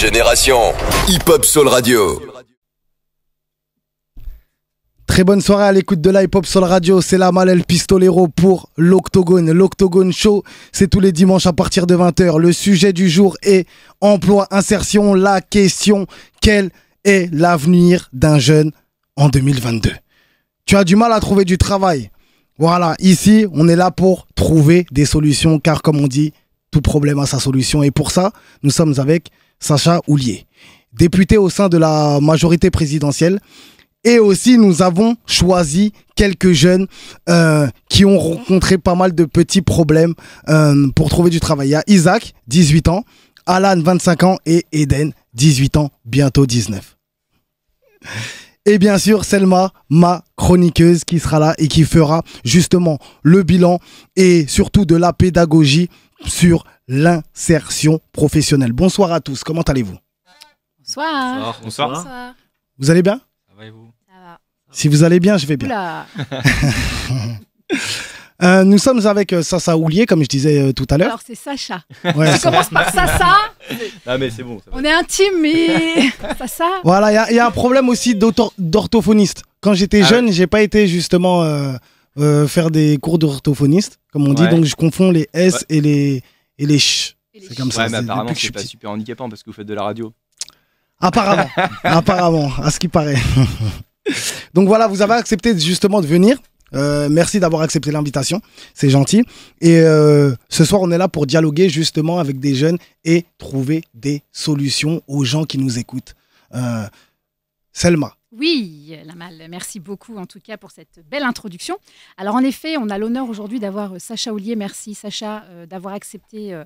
Génération Hip Hop Soul Radio. Très bonne soirée à l'écoute de la Hip Hop Soul Radio. C'est la Malel Pistolero pour l'Octogone. L'Octogone Show, c'est tous les dimanches à partir de 20h. Le sujet du jour est emploi, insertion. La question, quel est l'avenir d'un jeune en 2022 Tu as du mal à trouver du travail. Voilà, ici, on est là pour trouver des solutions, car comme on dit, tout problème a sa solution. Et pour ça, nous sommes avec Sacha Houlier, député au sein de la majorité présidentielle. Et aussi, nous avons choisi quelques jeunes euh, qui ont rencontré pas mal de petits problèmes euh, pour trouver du travail. Il y a Isaac, 18 ans, Alan, 25 ans, et Eden, 18 ans, bientôt 19. Et bien sûr, Selma, ma chroniqueuse qui sera là et qui fera justement le bilan et surtout de la pédagogie sur l'insertion professionnelle. Bonsoir à tous, comment allez-vous Bonsoir. Bonsoir. Vous allez bien Ça va et vous Ça va. Si vous allez bien, je vais bien. Euh, nous sommes avec euh, Sasa Houlier, comme je disais euh, tout à l'heure. Alors, c'est Sacha. On commence par Sasa. Non, mais c'est bon. On est intime, mais Voilà, il y, a un problème aussi d'orthophoniste. Quand j'étais ah jeune, j'ai pas été justement euh, faire des cours d'orthophoniste, comme on dit. Donc, je confonds les S et les et les C'est comme ça. apparemment, c'est pas super handicapant parce que vous faites de la radio. Apparemment, apparemment, à ce qui paraît. Donc voilà, vous avez accepté justement de venir. Euh, merci d'avoir accepté l'invitation, c'est gentil. Et euh, ce soir, on est là pour dialoguer justement avec des jeunes et trouver des solutions aux gens qui nous écoutent. Euh, Selma, oui, Lamal, merci beaucoup en tout cas pour cette belle introduction. Alors en effet, on a l'honneur aujourd'hui d'avoir euh, Sacha Oulier. Merci Sacha euh, d'avoir accepté euh,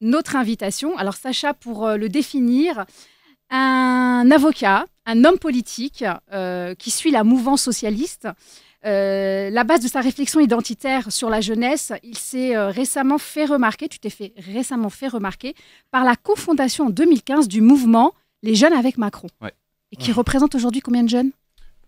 notre invitation. Alors Sacha, pour le définir, un avocat, un homme politique qui suit la mouvance socialiste. la base de sa réflexion identitaire sur la jeunesse, il s'est récemment fait remarquer, tu t'es fait récemment fait remarquer, par la cofondation en 2015 du mouvement Les Jeunes avec Macron et qui représente aujourd'hui combien de jeunes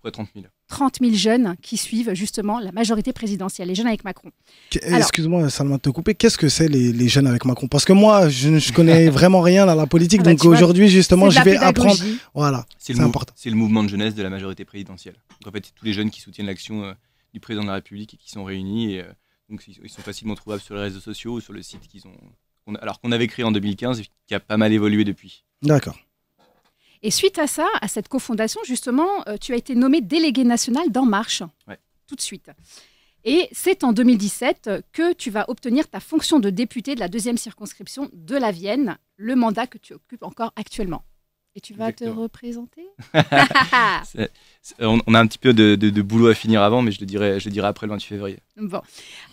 Près 30 000. 30 000 jeunes qui suivent justement la majorité présidentielle, les jeunes avec Macron. Eh, excuse-moi, Salma, te couper. Qu'est-ce que c'est les, jeunes avec Macron Parce que moi, je ne connais vraiment rien à la politique, ah bah, donc aujourd'hui, justement, je vais apprendre. Voilà, c'est important. C'est le mouvement de jeunesse de la majorité présidentielle. Donc, en fait, tous les jeunes qui soutiennent l'action euh, du président de la République et qui sont réunis. Euh, donc, ils sont facilement trouvables sur les réseaux sociaux ou sur le site qu'ils ont. alors qu'on avait créé en 2015 et qui a pas mal évolué depuis. D'accord. Et suite à ça, à cette cofondation, justement, euh, tu as été nommé délégué national d'En Marche, tout de suite. Et c'est en 2017 que tu vas obtenir ta fonction de député de la deuxième circonscription de la Vienne, le mandat que tu occupes encore actuellement. Et tu vas te représenter on, a un petit peu de, boulot à finir avant, mais je le dirai, je après le 28 février. Bon.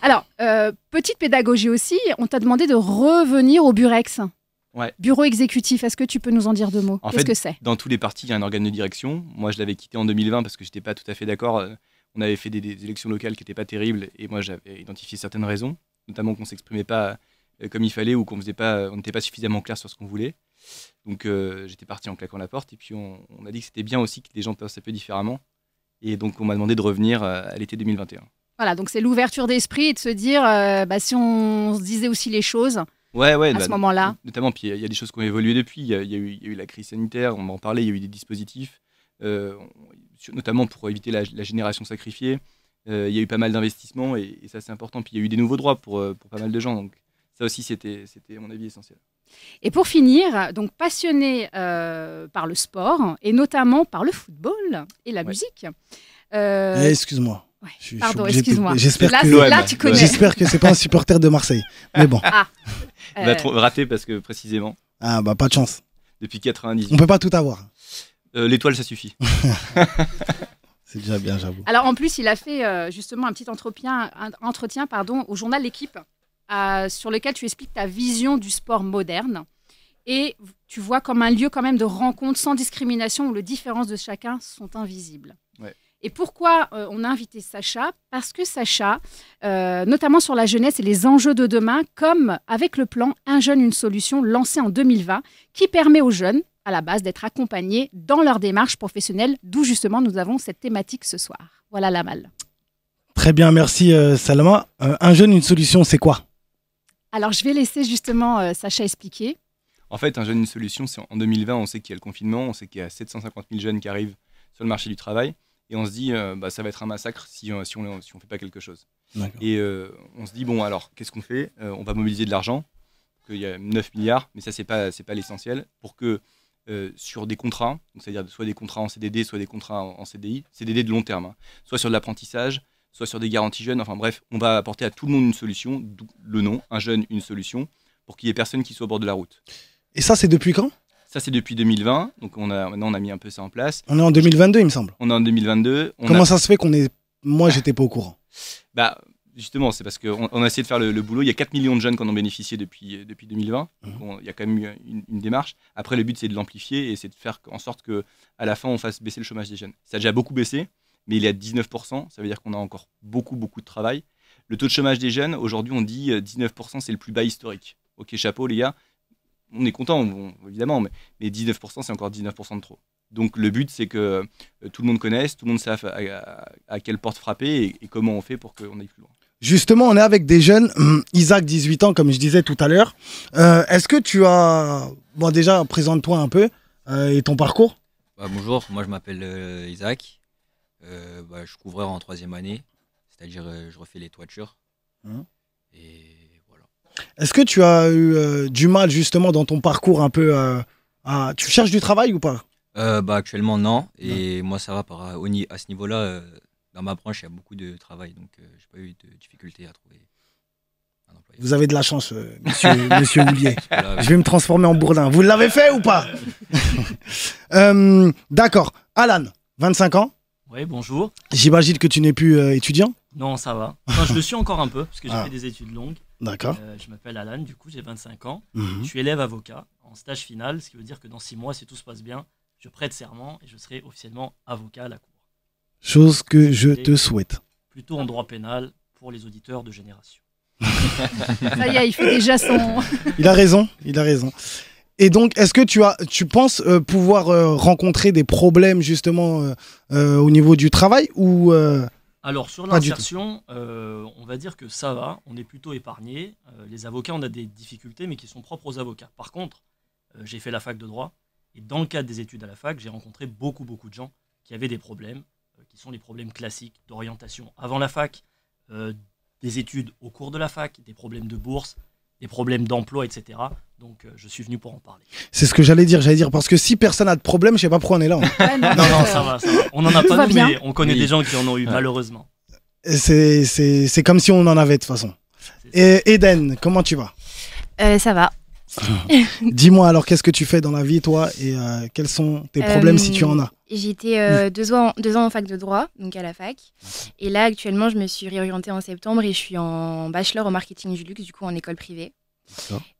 Alors, euh, petite pédagogie aussi, on t'a demandé de revenir au Burex. Bureau exécutif, est-ce que tu peux nous en dire deux mots Qu'est-ce que c'est Dans tous les partis, il y a un organe de direction. Moi, je l'avais quitté en 2020 parce que j'étais pas tout à fait d'accord. Euh, on avait fait des, élections locales qui n'étaient pas terribles et moi, j'avais identifié certaines raisons, notamment qu'on s'exprimait pas euh, comme il fallait ou qu'on faisait pas, on n'était pas suffisamment clair sur ce qu'on voulait. Donc, euh, j'étais parti en claquant la porte et puis on, a dit que c'était bien aussi que les gens pensent un peu différemment. Et donc, on m'a demandé de revenir à l'été 2021. Voilà, donc c'est l'ouverture d'esprit et de se dire, bah, si on se disait aussi les choses, Ouais, ouais, à bah, ce moment-là. Notamment, puis il y, a des choses qui ont évolué depuis. Il y, a eu la crise sanitaire, on en parlait, il y a eu des dispositifs, euh, notamment pour éviter la, génération sacrifiée. Euh, il y a eu pas mal d'investissements et, ça, c'est important. Puis il y a eu des nouveaux droits pour, euh, pas mal de gens. Donc ça aussi, c'était, à mon avis, essentiel. Et pour finir, donc passionné par le sport et notamment par le football et la musique. Eh, excuse-moi. Pardon, excuse-moi. J'espère que, tu J'espère que c'est pas un supporter de Marseille. Mais bon. Ah. Euh. raté parce que précisément. Ah bah pas de chance. Depuis 90. On peut pas tout avoir. Euh, l'étoile, ça suffit. c'est déjà bien, j'avoue. Alors en plus, il a fait euh, justement un petit entretien, entretien pardon, au journal L'équipe, sur lequel tu expliques ta vision du sport moderne. Et tu vois comme un lieu quand même de rencontre sans discrimination où les différences de chacun sont invisibles. Ouais. Et pourquoi euh, on a invité Sacha Parce que Sacha, euh, notamment sur la jeunesse et les enjeux de demain, comme avec le plan Un jeune, une solution lancé en 2020, qui permet aux jeunes, à la base, d'être accompagnés dans leur démarche professionnelle, d'où justement nous avons cette thématique ce soir. Voilà la malle. Très bien, merci euh, euh un jeune, une solution, c'est quoi Alors je vais laisser justement Sacha expliquer. En fait, un jeune, une solution, c'est en 2020, on sait qu'il y a le confinement, on sait qu'il y a 750 000 jeunes qui arrivent sur le marché du travail et on se dit euh, bah, ça va être un massacre si, euh, si on ne si fait pas quelque chose. Et euh, on se dit bon alors qu'est-ce qu'on fait On va mobiliser de l'argent, il y a 9 milliards, mais ça c'est pas c'est pas l'essentiel pour que sur des contrats, c'est-à-dire soit des contrats en CDD, soit des contrats en, CDI, CDD de long terme, hein, soit sur de l'apprentissage, soit sur des garanties jeunes, enfin bref, on va apporter à tout le monde une solution, le nom, un jeune, une solution, pour qu'il y ait personne qui soit au bord de la route. Et ça, c'est depuis quand ça, c'est depuis 2020. Donc, on a, maintenant, on a mis un peu ça en place. On est en 2022, il me semble. On est en 2022. On Comment ça se fait qu'on est. Moi, ah. j'étais pas au courant. Bah, justement, c'est parce qu'on on a essayé de faire le, boulot. Il y a 4 millions de jeunes qui en ont bénéficié depuis, euh, depuis 2020. Hum. il y a quand même eu une, démarche. Après, le but, c'est de l'amplifier et c'est de faire en sorte que à la fin, on fasse baisser le chômage des jeunes. Ça a déjà beaucoup baissé, mais il est à 19%. Ça veut dire qu'on a encore beaucoup, beaucoup de travail. Le taux de chômage des jeunes, aujourd'hui, on dit 19%, euh, c'est le plus bas historique. Ok, chapeau, les gars on est content, bon, évidemment, mais, 19%, c'est encore 19% de trop. Donc le but, c'est que euh, tout le monde connaisse, tout le monde sache à, quelle porte frapper et, comment on fait pour qu'on aille plus loin. Justement, on est avec des jeunes, Isaac, 18 ans, comme je disais tout à l'heure. Euh, est-ce que tu as... Bon, déjà, présente-toi un peu euh, et ton parcours. Bah, bonjour, moi je m'appelle Isaac. Bah, je suis couvreur en troisième année, c'est-à-dire je refais les toitures. Hein et est-ce que tu as eu euh, du mal justement dans ton parcours un peu euh, à... Tu cherches du travail ou pas euh, bah, Actuellement non. Et moi ça va par, à ce niveau-là. dans ma branche, il y a beaucoup de travail, donc je j'ai pas eu de difficulté à trouver un employé. Vous avez de la chance, monsieur, monsieur Je vais me transformer en bourdin. Vous l'avez fait ou pas D'accord. Alan, 25 ans. Oui, bonjour. J'imagine que tu n'es plus étudiant. Non, ça va. Enfin, je le suis encore un peu, parce que j'ai ah. fait des études longues. D'accord. Euh, je m'appelle Alan, du coup, j'ai 25 ans. Mhm. Je suis élève avocat en stage final, ce qui veut dire que dans six mois, si tout se passe bien, je prête serment et je serai officiellement avocat à la Cour. Chose que je te souhaite. Plutôt en droit pénal pour les auditeurs de génération. Ça y est, il fait déjà son. il a raison, il a raison. Et donc, est-ce que tu, as, tu penses euh, pouvoir euh, rencontrer des problèmes justement au niveau du travail ou alors sur l'insertion, euh, on va dire que ça va, on est plutôt épargné. Euh, les avocats, on a des difficultés, mais qui sont propres aux avocats. Par contre, euh, j'ai fait la fac de droit, et dans le cadre des études à la fac, j'ai rencontré beaucoup, beaucoup de gens qui avaient des problèmes, qui sont les problèmes classiques d'orientation avant la fac, des études au cours de la fac, des problèmes de bourse, des problèmes d'emploi, etc. Donc euh, je suis venu pour en parler. C'est ce que j'allais dire, j'allais dire, parce que si personne a de problème, je sais pas pourquoi on est là. Hein. non, non, ça va, ça va. On en a pas, mais on connaît des gens qui en ont eu, malheureusement. C'est comme si on en avait de toute façon. Et Eden, comment tu vas euh, Ça va. Dis-moi alors, qu'est-ce que tu fais dans la vie, toi, et euh, quels sont tes problèmes si tu en as J'étais été euh, deux, ans, deux ans en fac de droit, donc à la fac. Et là, actuellement, je me suis réorientée en septembre et je suis en bachelor en marketing du luxe, du coup en école privée.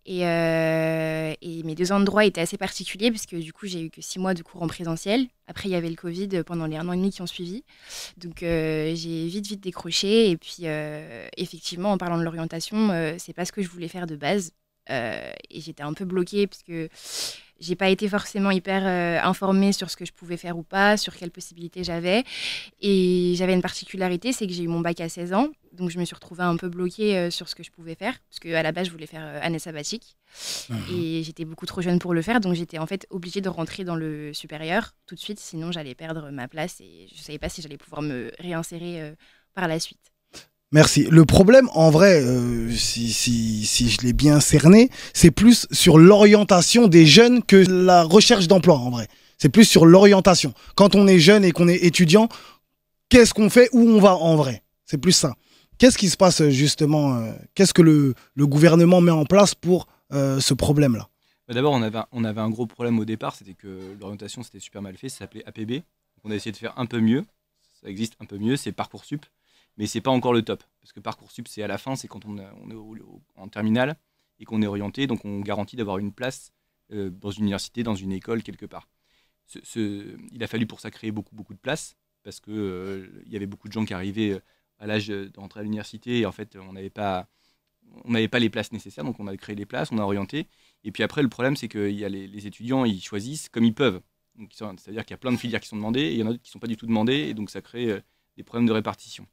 Et, euh, et, mes deux ans de droit étaient assez particuliers parce que du coup j'ai eu que six mois de cours en présentiel. Après il y avait le Covid pendant les un an et demi qui ont suivi. Donc euh, j'ai vite vite décroché et puis effectivement en parlant de l'orientation, c'est pas ce que je voulais faire de base. et j'étais un peu bloquée parce que j'ai pas été forcément hyper euh, informée sur ce que je pouvais faire ou pas, sur quelles possibilités j'avais. Et j'avais une particularité, c'est que j'ai eu mon bac à 16 ans, donc je me suis retrouvée un peu bloquée euh, sur ce que je pouvais faire, parce qu'à la base, je voulais faire euh, année sabbatique. Mhm. Et j'étais beaucoup trop jeune pour le faire, donc j'étais en fait obligée de rentrer dans le supérieur tout de suite, sinon j'allais perdre ma place et je savais pas si j'allais pouvoir me réinsérer par la suite. Merci. Le problème, en vrai, euh, si, je l'ai bien cerné, c'est plus sur l'orientation des jeunes que la recherche d'emploi, en vrai. C'est plus sur l'orientation. Quand on est jeune et qu'on est étudiant, qu'est-ce qu'on fait, où on va, en vrai C'est plus ça. Qu'est-ce qui se passe, justement euh, Qu'est-ce que le, gouvernement met en place pour euh, ce problème-là bah, D'abord, on avait, on avait un gros problème au départ, c'était que l'orientation, c'était super mal fait, ça s'appelait APB. On a essayé de faire un peu mieux, ça existe un peu mieux, c'est Parcoursup mais c'est pas encore le top. Parce que Parcoursup, c'est à la fin, c'est quand on, est en terminale et qu'on est orienté, donc on garantit d'avoir une place euh, dans une université, dans une école, quelque part. il a fallu pour ça créer beaucoup, beaucoup de places, parce qu'il euh, y avait beaucoup de gens qui arrivaient euh, à l'âge d'entrer à l'université, et en fait, on n'avait pas, pas les places nécessaires, donc on a créé les places, on a orienté. Et puis après, le problème, c'est que y les, les, étudiants, ils choisissent comme ils peuvent. C'est-à-dire qu'il y a plein de filières qui sont demandées, et il y en a d'autres qui ne sont pas du tout demandées, et donc ça crée des problèmes de répartition.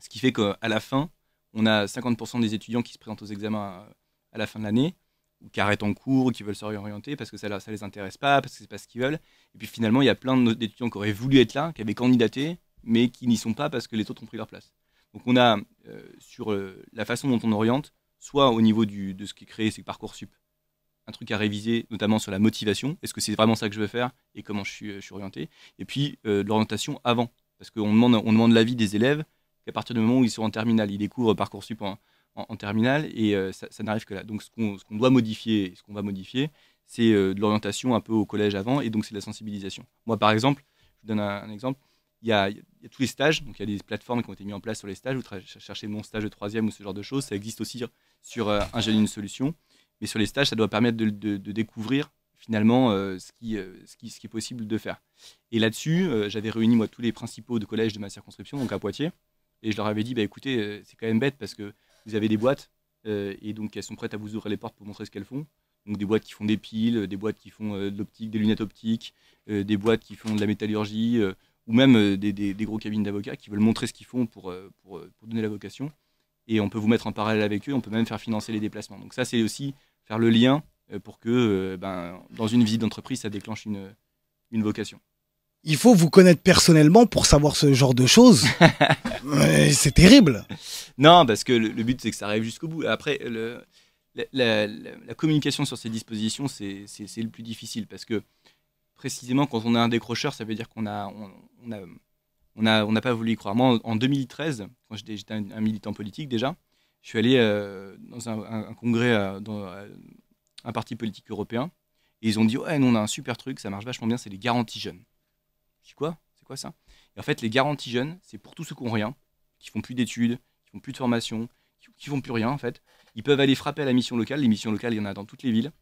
Ce qui fait qu'à la fin, on a 50% des étudiants qui se présentent aux examens euh, à la fin de l'année, ou qui arrêtent en cours, ou qui veulent se réorienter parce que ça ne les intéresse pas, parce que ce n'est pas ce qu'ils veulent. Et puis finalement, il y a plein d'étudiants qui auraient voulu être là, qui avaient candidaté, mais qui n'y sont pas parce que les autres ont pris leur place. Donc on a, euh, sur euh, la façon dont on oriente, soit au niveau du, de ce qui est créé, c'est Parcoursup, un truc à réviser, notamment sur la motivation, est-ce que c'est vraiment ça que je veux faire et comment je suis, suis orienté, et puis l'orientation avant, parce qu'on demande, on demande l'avis des élèves, à partir du moment où ils sont en terminale, ils découvrent Parcoursup en, en, terminale et euh, ça, n'arrive que là. Donc ce qu'on doit modifier, ce qu'on va modifier, c'est euh, de l'orientation un peu au collège avant et donc c'est de la sensibilisation. Moi par exemple, je vous donne un, exemple, il y, a, tous les stages, donc il y a des plateformes qui ont été mises en place sur les stages, vous cherchez mon stage de troisième ou ce genre de choses, ça existe aussi sur euh, une solution, mais sur les stages, ça doit permettre de, découvrir finalement euh, ce, qui, est possible de faire. Et là-dessus, j'avais réuni moi tous les principaux de collège de ma circonscription, donc à Poitiers, et je leur avais dit, bah, écoutez, euh, c'est quand même bête parce que vous avez des boîtes euh, et donc elles sont prêtes à vous ouvrir les portes pour montrer ce qu'elles font. Donc des boîtes qui font des piles, euh, des boîtes qui font de l'optique, des lunettes optiques, des boîtes qui font de la métallurgie, ou même des, gros cabines d'avocats qui veulent montrer ce qu'ils font pour, pour, donner la vocation. Et on peut vous mettre en parallèle avec eux, on peut même faire financer les déplacements. Donc ça, c'est aussi faire le lien pour que ben, dans une visite d'entreprise, ça déclenche une vocation il faut vous connaître personnellement pour savoir ce genre de choses. c'est terrible. Non, parce que le, but, c'est que ça arrive jusqu'au bout. Après, la, communication sur ces dispositions, c'est le plus difficile. Parce que, précisément, quand on a un décrocheur, ça veut dire qu'on n'a a, on a, on pas voulu y croire. Moi, en, 2013, quand j'étais un, militant politique déjà, je suis allé euh, dans un, congrès, euh, dans euh, un parti politique européen, et ils ont dit Ouais, nous, on a un super truc, ça marche vachement bien, c'est les garanties jeunes quoi C'est quoi ça Et en fait, les garanties jeunes, c'est pour tous ceux qui n'ont rien, qui font plus d'études, qui font plus de formation, qui font plus rien en fait. Ils peuvent aller frapper à la mission locale. Les missions locales, il y en a dans toutes les villes.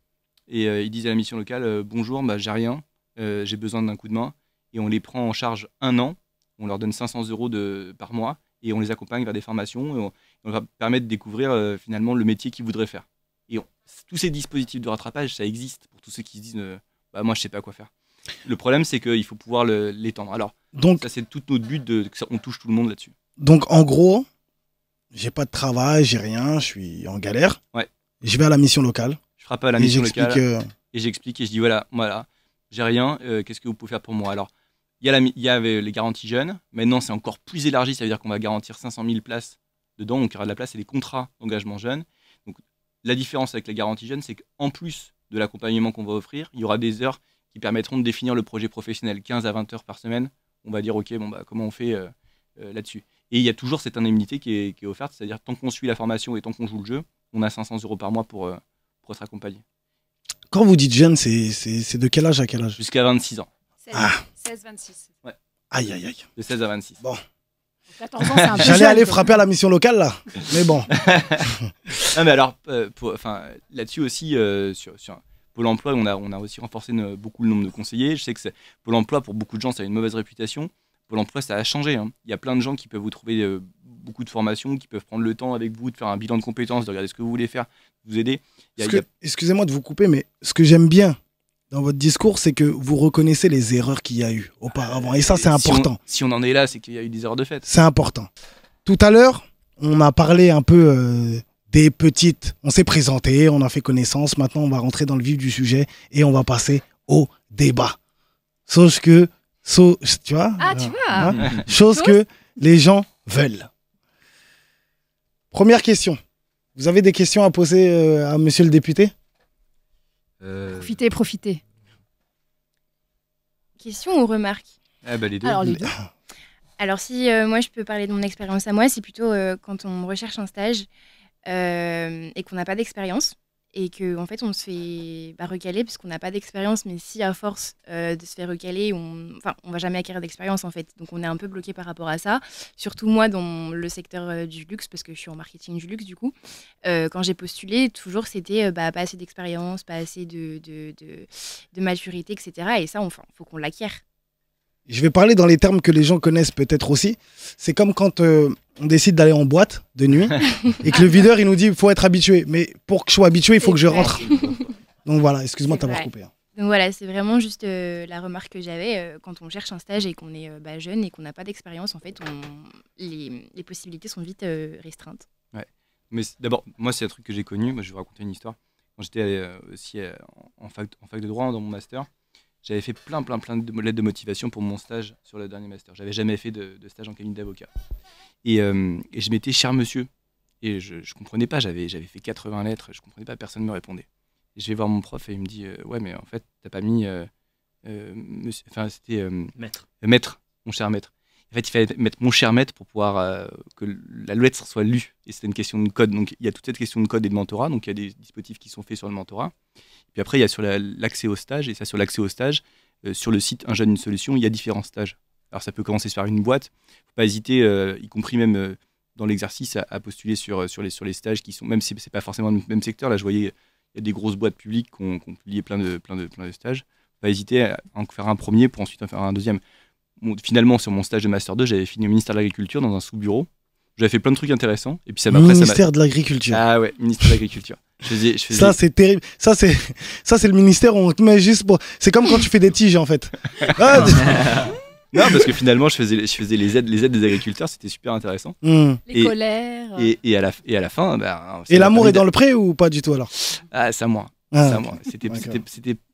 Et euh, ils disent à la mission locale euh, Bonjour, bah, j'ai rien, euh, j'ai besoin d'un coup de main. Et on les prend en charge un an. On leur donne 500 euros par mois et on les accompagne vers des formations. on, va permettre leur permet de découvrir finalement le métier qu'ils voudraient faire. Et tous ces dispositifs de rattrapage, ça existe pour tous ceux qui se disent bah, Moi, je sais pas quoi faire. Le problème, c'est qu'il faut pouvoir l'étendre. Alors, donc, ça, c'est tout notre but, de, on touche tout le monde là-dessus. Donc, en gros, j'ai pas de travail, j'ai rien, je suis en galère. Ouais. Je vais à la mission locale. Je frappe à la mission locale. Euh, et j'explique et je dis voilà, voilà, j'ai rien, euh, qu'est-ce que vous pouvez faire pour moi Alors, il y, y, avait les garanties jeunes. Maintenant, c'est encore plus élargi, ça veut dire qu'on va garantir 500 000 places dedans. Donc, il y aura de la place et des contrats d'engagement jeune. Donc, la différence avec les garanties jeunes, c'est qu'en plus de l'accompagnement qu'on va offrir, il y aura des heures qui permettront de définir le projet professionnel 15 à 20 heures par semaine. On va dire, OK, bon, bah, comment on fait euh, euh, là-dessus Et il y a toujours cette indemnité qui est, offerte, c'est-à-dire tant qu'on suit la formation et tant qu'on joue le jeu, on a 500 euros par mois pour, se euh, pour Quand vous dites jeune, c'est de quel âge à quel âge Jusqu'à 26 ans. 16-26. Ah. Aïe, aïe, aïe. De 16 à 26. Bon. J'allais aller frapper à la mission locale là, mais bon. non, mais alors, enfin, là-dessus aussi, sur, sur, Pôle emploi, on a, on a aussi renforcé beaucoup le nombre de conseillers. Je sais que Pôle emploi, pour beaucoup de gens, ça a une mauvaise réputation. Pôle emploi, ça a changé. Hein. Il y a plein de gens qui peuvent vous trouver euh, beaucoup de formations, qui peuvent prendre le temps avec vous de faire un bilan de compétences, de regarder ce que vous voulez faire, de vous aider. Excusez-moi de vous couper, mais ce que j'aime bien dans votre discours, c'est que vous reconnaissez les erreurs qu'il y a eu auparavant. Et ça, euh, c'est important. Si on, en est là, c'est qu'il y a eu des erreurs de fait. C'est important. Tout à l'heure, on a parlé un peu euh, des petites. On s'est présenté, on a fait connaissance. Maintenant, on va rentrer dans le vif du sujet et on va passer au débat. Sauf que, tu vois, ah, tu euh, vois. Hein, chose que les gens veulent. Première question. Vous avez des questions à poser euh, à monsieur le député euh, Profitez, profitez. Question ou remarque ah, bah, les deux. Alors, si moi je peux parler de mon expérience à moi, c'est plutôt quand on recherche un stage. Euh, et qu'on n'a pas d'expérience. Et qu'en en fait, on se fait bah, recaler puisqu'on n'a pas d'expérience. Mais si, à force euh, de se faire recaler, on enfin, on va jamais acquérir d'expérience, en fait. Donc, on est un peu bloqué par rapport à ça. Surtout moi, dans le secteur euh, du luxe, parce que je suis en marketing du luxe, du coup. quand j'ai postulé, toujours, c'était bah, pas assez d'expérience, pas assez de de, de, de, maturité, etc. Et ça, enfin, faut qu'on l'acquiert. Je vais parler dans les termes que les gens connaissent peut-être aussi. C'est comme quand euh, on décide d'aller en boîte de nuit et que le videur, il nous dit il faut être habitué. Mais pour que je sois habitué, il faut que je rentre. Donc voilà, excuse-moi de t'avoir coupé. Hein. Donc voilà, c'est vraiment juste euh, la remarque que j'avais. Euh, quand on cherche un stage et qu'on est bah, jeune et qu'on n'a pas d'expérience, en fait, les, possibilités sont vite restreintes. Ouais. Mais d'abord, moi, c'est un truc que j'ai connu. Moi, je vais vous raconter une histoire. Quand j'étais aussi en en, fac, de droit, hein, dans mon master, j'avais fait plein, plein, plein de lettres de motivation pour mon stage sur le dernier master. J'avais jamais fait de, stage en cabinet d'avocat. Euh, et, je m'étais cher monsieur. Et je, ne comprenais pas, j'avais fait 80 lettres, je ne comprenais pas, personne ne me répondait. je vais voir mon prof et il me dit euh, Ouais, mais en fait, t'as pas mis. Euh, enfin, c'était. maître. maître, mon cher maître. En fait, il fallait mettre mon cher maître pour pouvoir euh, que la lettre soit lue. Et c'était une question de code. Donc, il y a toute cette question de code et de mentorat. Donc, il y a des dispositifs qui sont faits sur le mentorat. Et puis après, il y a sur l'accès au stage. Et ça, sur l'accès au stage, euh, sur le site Un jeune, une solution, il y a différents stages. Alors, ça peut commencer par une boîte. faut pas hésiter, euh, y compris même dans l'exercice, à, postuler sur, sur, les, sur les stages qui sont, même si c'est pas forcément le même secteur. Là, je voyais, il y a des grosses boîtes publiques qui ont, publié plein de, plein de, plein de stages. faut pas hésiter à en faire un premier pour ensuite en faire un deuxième finalement, sur mon stage de Master 2, j'avais fini au ministère de l'Agriculture dans un sous-bureau. J'avais fait plein de trucs intéressants. Et puis ça m'a Ministère ça de l'Agriculture. Ah ouais, ministère de l'Agriculture. Ça, c'est terrible. Ça, c'est, ça, c'est le ministère où on te met juste pour. C'est comme quand tu fais des tiges, en fait. Ah, non, parce que finalement, je faisais, je faisais les, aides, les aides des agriculteurs, c'était super intéressant. Hmm. Les colères. Et, et, à la, et à la fin. Ben, et l'amour est dans le pré ou pas du tout alors Ah, ça, moi. Ah, moi. C'était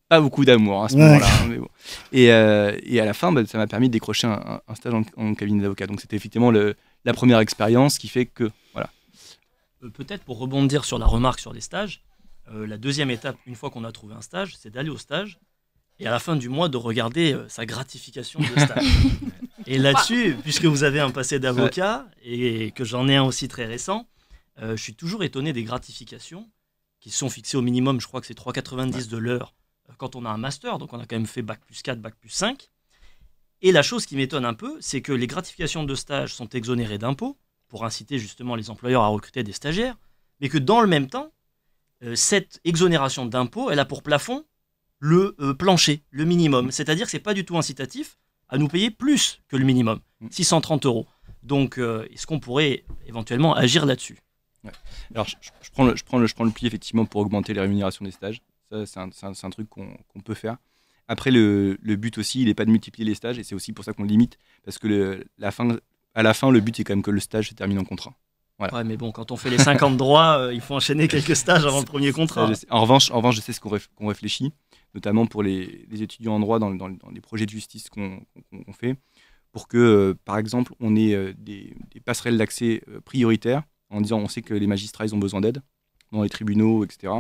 pas beaucoup d'amour à ce moment-là. Hein, bon. Euh, et, à la fin, bah, ça m'a permis de décrocher un, stage en, cabinet d'avocat. Donc c'était effectivement le, la première expérience qui fait que. Voilà. Euh, peut-être pour rebondir sur la remarque sur les stages, euh, la deuxième étape, une fois qu'on a trouvé un stage, c'est d'aller au stage et à la fin du mois de regarder sa gratification de stage. et là-dessus, puisque vous avez un passé d'avocat et que j'en ai un aussi très récent, je suis toujours étonné des gratifications qui sont fixées au minimum, je crois que c'est 3,90 de l'heure quand on a un master, donc on a quand même fait bac plus 4, bac plus 5. Et la chose qui m'étonne un peu, c'est que les gratifications de stage sont exonérées d'impôts pour inciter justement les employeurs à recruter des stagiaires, mais que dans le même temps, euh, cette exonération d'impôts, elle a pour plafond le euh, plancher, le minimum. C'est-à-dire que ce n'est pas du tout incitatif à nous payer plus que le minimum, 630 mm. euros. Donc, euh, est-ce qu'on pourrait éventuellement agir là-dessus Alors, je prends le pli effectivement pour augmenter les rémunérations des stages c'est un, truc qu'on peut faire. Après, le, but aussi, il n'est pas de multiplier les stages, et c'est aussi pour ça qu'on limite, parce que la fin, à la fin, le but, c'est quand même que le stage se termine en contrat. Voilà. Ouais, mais bon, quand on fait les 50 droits, euh, il faut enchaîner quelques stages avant le premier contrat. en, revanche, en revanche, je sais ce qu'on réfléchit, notamment pour les, étudiants en droit dans, dans, les projets de justice qu'on fait, pour que, euh, par exemple, on ait euh, des, passerelles d'accès prioritaires en disant on sait que les magistrats, ils ont besoin d'aide dans les tribunaux, etc.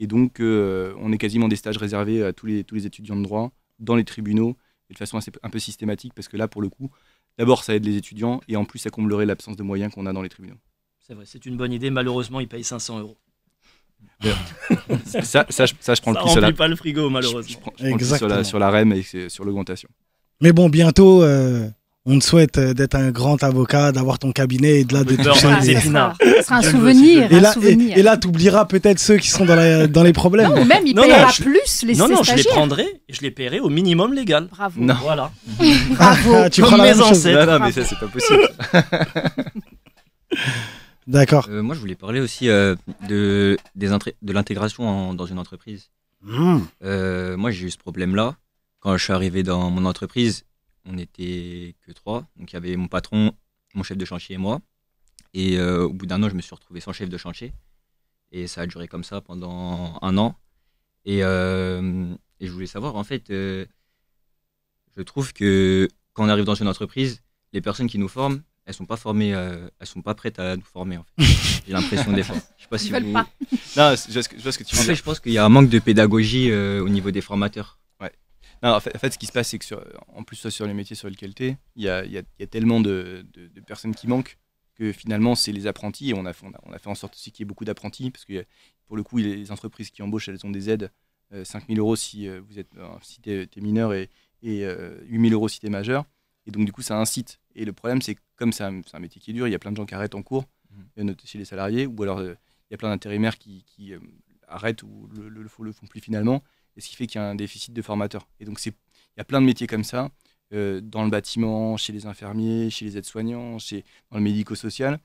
Et donc, euh, on est quasiment des stages réservés à tous les, tous les étudiants de droit dans les tribunaux, et de façon un peu systématique, parce que là, pour le coup, d'abord, ça aide les étudiants, et en plus, ça comblerait l'absence de moyens qu'on a dans les tribunaux. C'est vrai, c'est une bonne idée. Malheureusement, ils payent 500 euros. ça, je, prends le prix sur remplit pas le frigo, malheureusement. Je, sur la, REM et sur l'augmentation. Mais bon, bientôt, euh, on te souhaite euh, d'être un grand avocat, d'avoir ton cabinet et de là de toucher Ça sera un souvenir. Et là, tu oublieras peut-être ceux qui sont dans, les problèmes. Non, même il paiera plus plus les Non, non, je les prendrai, et je les paierai au minimum légal. Bravo. Voilà. Bravo. tu Comme prends mes ancêtres. Non, mais ça, c'est pas possible. D'accord. Euh, moi, je voulais parler aussi euh, de, de l'intégration dans une entreprise. Hmm. moi, j'ai eu ce problème-là quand je suis arrivé dans mon entreprise on n'était que trois. Donc il y avait mon patron, mon chef de chantier et moi. Et euh, au bout d'un an, je me suis retrouvé sans chef de chantier. Et ça a duré comme ça pendant un an. Et, euh, je voulais savoir, en fait, euh, je trouve que quand on arrive dans une entreprise, les personnes qui nous forment, elles sont pas formées, elles sont pas prêtes à nous former. En fait. J'ai l'impression des fois. Je sais pas si vous. Non, je vois, que, tu en Fait, je pense qu'il y a un manque de pédagogie au niveau des formateurs en, fait, ce qui se passe, c'est que sur, en plus sur les métiers sur lesquels tu es, il y a, tellement de, personnes qui manquent que finalement, c'est les apprentis. Et on a, fait en sorte aussi qu'il y ait beaucoup d'apprentis, parce que pour le coup, les entreprises qui embauchent, elles ont des aides. 5 euh, 000 euros si, euh, vous êtes, euh, si tu es, mineur et, 8 000 euros si tu es majeur. Et donc, du coup, ça incite. Et le problème, c'est que comme c'est un, métier qui est dur, il y a plein de gens qui arrêtent en cours mmh. notamment chez les salariés, ou alors il y a plein d'intérimaires qui, arrêtent ou le, le, le, font plus finalement et ce qui fait qu'il y a un déficit de formateurs. Et donc, il y a plein de métiers comme ça, euh, dans le bâtiment, chez les infirmiers, chez les aides-soignants, chez, dans le médico-social,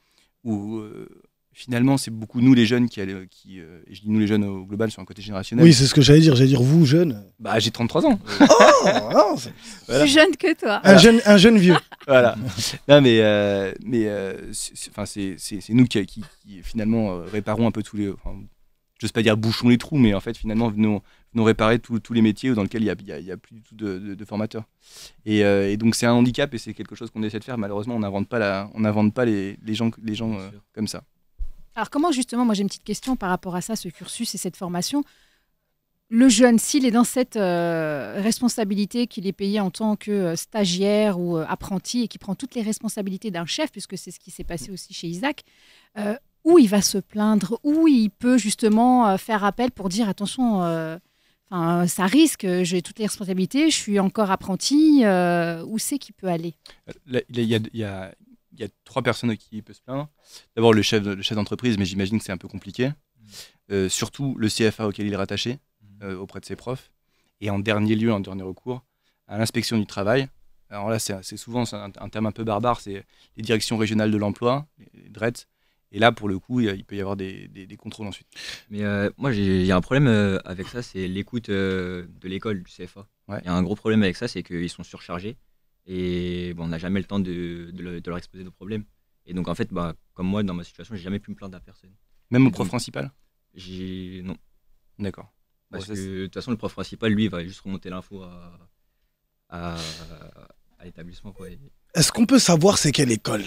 où euh, finalement, c'est beaucoup nous les jeunes qui, euh, qui et je dis nous les jeunes au global sur un côté générationnel. Oui, c'est ce que j'allais dire. J'allais dire vous, jeunes. Bah, j'ai 33 ans. oh, oh, oh Plus jeune que toi. Un, jeune, un jeune vieux. voilà. Non, mais, mais enfin c'est nous qui, finalement réparons un peu tous les. Je sais pas dire bouchons les trous, mais en fait, finalement, venons, nous réparer tous les métiers dans lesquels il n'y a, a, plus du tout de, formateurs. Euh, et, donc c'est un handicap et c'est quelque chose qu'on essaie de faire. Malheureusement, on n'invente pas, la, on pas les, les, gens, les gens euh, comme ça. Alors comment justement, moi j'ai une petite question par rapport à ça, ce cursus et cette formation. Le jeune, s'il est dans cette euh, responsabilité qu'il est payé en tant que stagiaire ou apprenti et qui prend toutes les responsabilités d'un chef, puisque c'est ce qui s'est passé aussi chez Isaac, où il va se plaindre, où il peut justement faire appel pour dire attention, ça risque, j'ai toutes les responsabilités, je suis encore apprenti, euh, où c'est qu'il peut aller Il y a, trois personnes qui peuvent se plaindre. D'abord le chef, chef d'entreprise, mais j'imagine que c'est un peu compliqué. Mm. Euh, surtout le CFA auquel il est rattaché mm. euh, auprès de ses profs. Et en dernier lieu, en dernier recours, à l'inspection du travail. Alors là, c'est souvent un, un, terme un peu barbare, c'est les directions régionales de l'emploi, les DRET, et là, pour le coup, il peut y avoir des, contrôles ensuite. Mais euh, moi, j'ai un problème euh, avec ça, c'est l'écoute euh, de l'école, du CFA. Il y a un gros problème avec ça, c'est qu'ils sont surchargés et on n'a jamais le temps de, leur exposer nos problèmes. Et donc, en fait, bah, comme moi, dans ma situation, j'ai jamais pu me plaindre à personne. Même au prof principal Non. D'accord. Bah, Parce que de toute façon, le prof principal, lui, va juste remonter l'info à, l'établissement. Est-ce qu'on peut savoir c'est quelle école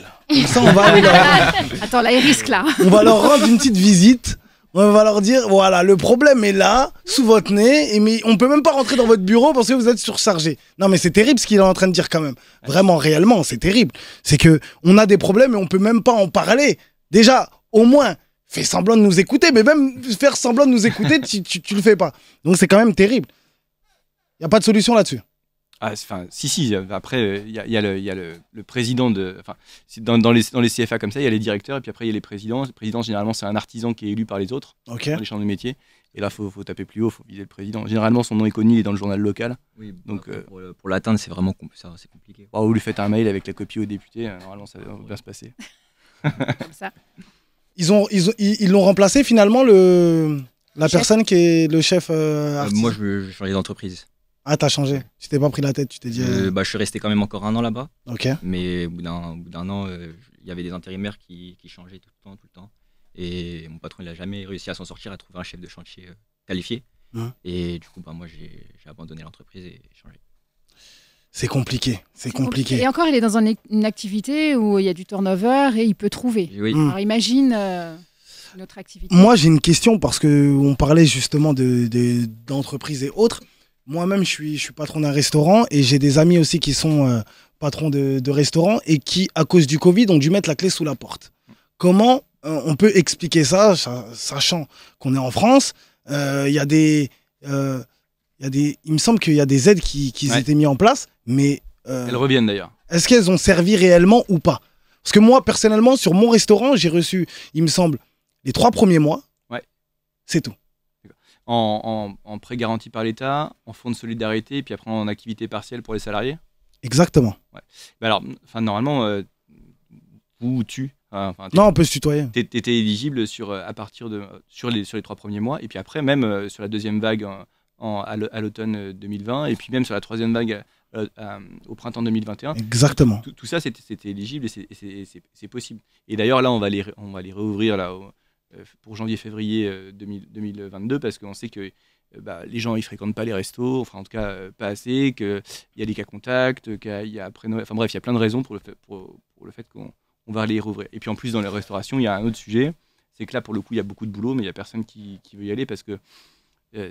Ça, on va aller leur... Attends, là, il là. on va leur rendre une petite visite. On va leur dire, voilà, le problème est là, sous votre nez, et mais on peut même pas rentrer dans votre bureau parce que vous êtes surchargé. Non, mais c'est terrible ce qu'il est en train de dire quand même. Vraiment, réellement, c'est terrible. C'est que on a des problèmes et on peut même pas en parler. Déjà, au moins, fais semblant de nous écouter, mais même faire semblant de nous écouter, tu, tu, le fais pas. Donc c'est quand même terrible. Il n'y a pas de solution là-dessus. Ah, enfin, si, si, euh, après, il y a, le, président de. Enfin, dans, les, CFA comme ça, il y a les directeurs, et puis après, il y a les présidents. Le président, généralement, c'est un artisan qui est élu par les autres, dans les champs de métier. Et là, il faut, taper plus haut, il faut viser le président. Généralement, son nom est connu, il est dans le journal local. Bah, donc, euh, pour, l'atteindre, c'est vraiment compliqué. vous lui faites un mail avec la copie au député, euh, normalement, ça va bien se passer. comme ça. Ils l'ont remplacé finalement, le, la personne qui est le chef. moi, je, vais les entreprises. Ah, t'as changé. Tu t'es pas pris la tête, tu t'es dit. Euh, euh, bah, je suis resté quand même encore un an là-bas. Ok. Mais au bout d'un an, euh, il y avait des intérimaires qui, qui, changeaient tout le temps, tout le temps. Et mon patron, il a jamais réussi à s'en sortir, à trouver un chef de chantier qualifié. Hein. et du coup, bah, moi, j'ai abandonné l'entreprise et changé. C'est compliqué, c'est compliqué. Et encore, il est dans une activité où il y a du turnover et il peut trouver. Oui. Alors imagine notre activité. Moi, j'ai une question parce que on parlait justement d'entreprises de, et autres. Moi-même, je suis, je suis patron d'un restaurant et j'ai des amis aussi qui sont euh, patrons de, restaurants et qui, à cause du Covid, ont dû mettre la clé sous la porte. Comment euh, on peut expliquer ça, sachant qu'on est en France euh, Il y des. des, il me semble qu'il y a des aides qui, qui étaient mises en place, mais. Elles reviennent d'ailleurs. Est-ce qu'elles ont servi réellement ou pas Parce que moi, personnellement, sur mon restaurant, j'ai reçu, il me semble, les trois premiers mois. Ouais. C'est tout en, en, en prêt garanti par l'État, en fonds de solidarité, et puis après en activité partielle pour les salariés Exactement. alors, enfin, normalement, vous euh, ou tu. Euh, enfin, non, on peut se tutoyer. Tu étais éligible sur, euh, à partir de, sur, les, sur les trois premiers mois, et puis après, même sur la deuxième vague en, à l'automne 2020, et puis même sur la troisième vague au printemps 2021. Exactement. Tout, ça, c'était éligible et c'est possible. Et d'ailleurs, là, on va les, on va les réouvrir là, euh, pour janvier-février 2022, euh, parce qu'on sait que euh, bah, les gens ils fréquentent pas les restos, enfin en tout cas pas assez, qu'il y a des cas contacts, qu'il y a après enfin bref, il y a plein de raisons pour le fait, pour, le fait qu'on va les rouvrir. Et puis en plus dans les restaurations, il y a un autre sujet, c'est que là pour le coup il y a beaucoup de boulot, mais il y a personne qui, veut y aller parce que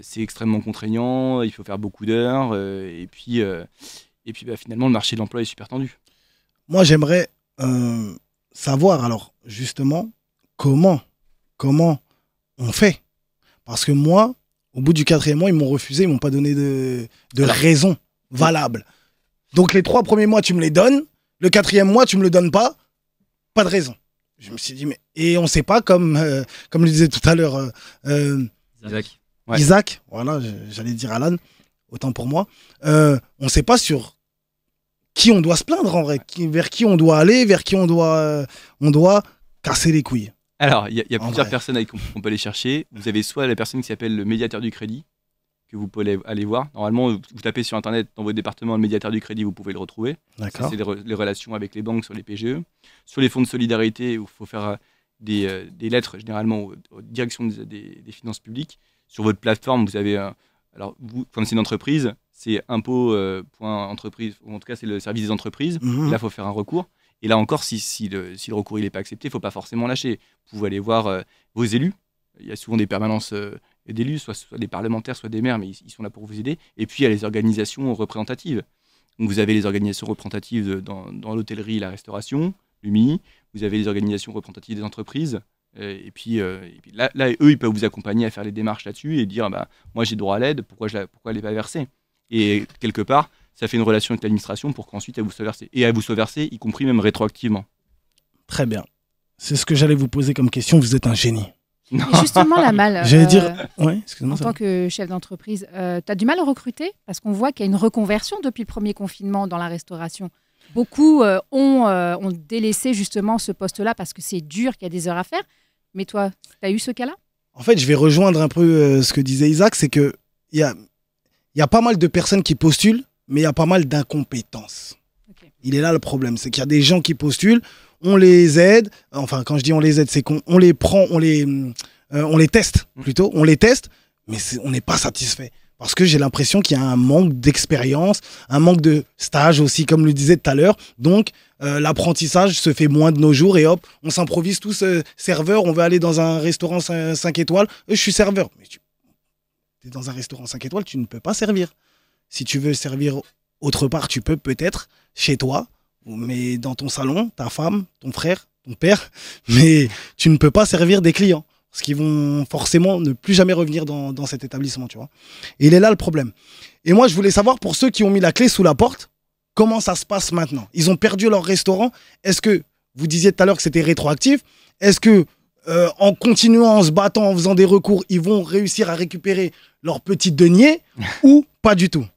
c'est extrêmement contraignant, il faut faire beaucoup d'heures, et puis et puis bah, finalement le marché de l'emploi est super tendu. Moi j'aimerais savoir alors justement comment comment on fait. Parce que moi, au bout du quatrième mois, ils m'ont refusé, ils m'ont pas donné de, raison valable. Donc les trois premiers mois, tu me les donnes. Le quatrième mois, tu me le donnes pas. Pas de raison. Je me suis dit, mais. Et on sait pas, comme, euh, comme disais tout à l'heure euh, euh, Isaac. voilà, j'allais dire Alan, autant pour moi. on sait pas sur qui on doit se plaindre en vrai, vers qui on doit aller, vers qui on doit, on doit casser les couilles. Alors, il y a, plusieurs personnes avec qui on, peut aller chercher. Vous avez soit la personne qui s'appelle le médiateur du crédit, que vous pouvez aller voir. Normalement, vous tapez sur Internet dans votre département le médiateur du crédit, vous pouvez le retrouver. c'est les, relations avec les banques sur les PGE. Sur les fonds de solidarité, il faut faire euh, euh, des, lettres généralement aux, directions des, finances publiques. Sur votre plateforme, vous avez. Euh, alors, vous, comme c'est une entreprise, c'est impôt.entreprise, ou en tout cas, c'est le service des entreprises. Mhm. Là, il faut faire un recours. Et là encore, si, si, le, recours n'est pas accepté, il ne faut pas forcément lâcher. Vous pouvez aller voir euh, vos élus. Il y a souvent des permanences euh, d'élus, soit, des parlementaires, soit des maires, mais ils, sont là pour vous aider. Et puis, il y a les organisations représentatives. vous avez les organisations représentatives dans, l'hôtellerie la restauration, l'UMI. Vous avez les organisations représentatives des entreprises. Euh, et puis, là, eux, ils peuvent vous accompagner à faire les démarches là-dessus et dire ah bah, Moi, j'ai droit à l'aide, pourquoi je ne pourquoi pas versée Et quelque part, ça fait une relation avec l'administration pour qu'ensuite elle vous soit versée. Et elle vous soit versée, y compris même rétroactivement. Très bien. C'est ce que j'allais vous poser comme question. Vous êtes un génie. justement, la mal. J'allais euh, dire, ouais, en tant que chef d'entreprise, euh, tu as du mal à recruter parce qu'on voit qu'il y a une reconversion depuis le premier confinement dans la restauration. Beaucoup euh, ont, ont, délaissé justement ce poste-là parce que c'est dur, qu'il y a des heures à faire. Mais toi, tu as eu ce cas-là En fait, je vais rejoindre un peu ce que disait Isaac, c'est qu'il y a, y a pas mal de personnes qui postulent mais il y a pas mal d'incompétences. Il est là le problème, c'est qu'il y a des gens qui postulent, on les aide, enfin quand je dis on les aide, c'est qu'on les prend, on les, euh, on les teste mm. plutôt, on les teste, mais on n'est pas satisfait. Parce que j'ai l'impression qu'il y a un manque d'expérience, un manque de stage aussi, comme le disait tout à l'heure. Donc, euh, l'apprentissage se fait moins de nos jours et hop, on s'improvise tous serveurs serveur. On veut aller dans un restaurant 5, 5 étoiles. Euh, je suis serveur. Mais tu es dans un restaurant 5 étoiles, tu ne peux pas servir. Si tu veux servir autre part, tu peux peut-être chez toi, mais dans ton salon, ta femme, ton frère, ton père, mais tu ne peux pas servir des clients parce qu'ils vont forcément ne plus jamais revenir dans, cet établissement, tu vois. Et il est là le problème. Et moi, je voulais savoir pour ceux qui ont mis la clé sous la porte, comment ça se passe maintenant Ils ont perdu leur restaurant. Est-ce que vous disiez tout à l'heure que c'était rétroactif Est-ce que euh, en continuant, en se battant, en faisant des recours, ils vont réussir à récupérer leur petit denier ou pas du tout